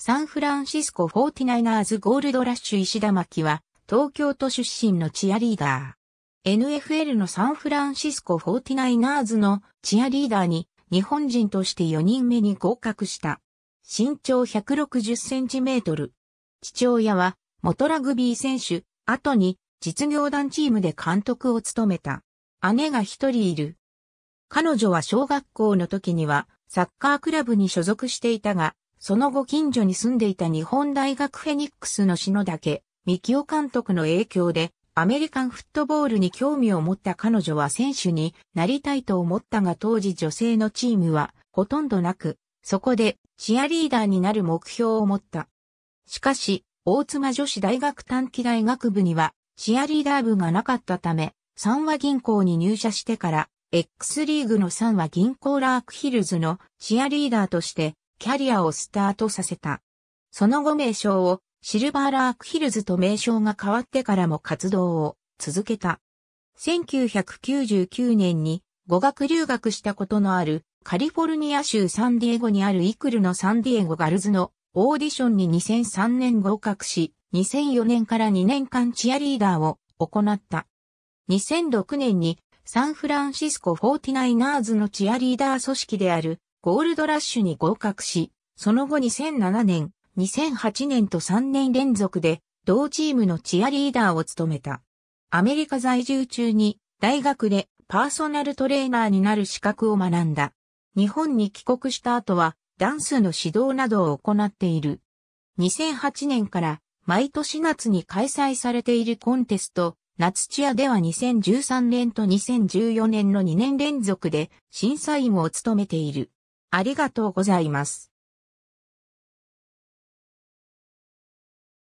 サンフランシスコ 49ers ゴールドラッシュ石田巻は、東京都出身のチアリーダー。NFL のサンフランシスコ 49ers のチアリーダーに日本人として4人目に合格した。身長160センチメートル。父親は元ラグビー選手、後に実業団チームで監督を務めた。姉が一人いる。彼女は小学校の時にはサッカークラブに所属していたが、その後近所に住んでいた日本大学フェニックスの篠家、三清監督の影響で、アメリカンフットボールに興味を持った彼女は選手になりたいと思ったが当時女性のチームはほとんどなく、そこでチアリーダーになる目標を持った。しかし、大妻女子大学短期大学部にはチアリーダー部がなかったため、三和銀行に入社してから、X リーグの三和銀行ラークヒルズのチアリーダーとしてキャリアをスタートさせた。その後名称をシルバーラークヒルズと名称が変わってからも活動を続けた。1999年に語学留学したことのあるカリフォルニア州サンディエゴにあるイクルのサンディエゴガルズのオーディションに2003年合格し、2004年から2年間チアリーダーを行った。2006年にサンフランシスコ4 9ナーズのチアリーダー組織であるゴールドラッシュに合格し、その後2007年、2008年と3年連続で同チームのチアリーダーを務めた。アメリカ在住中に大学でパーソナルトレーナーになる資格を学んだ。日本に帰国した後はダンスの指導などを行っている。2008年から毎年夏に開催されているコンテスト、夏チアでは2013年と2014年の2年連続で審査員を務めている。ありがとうございます。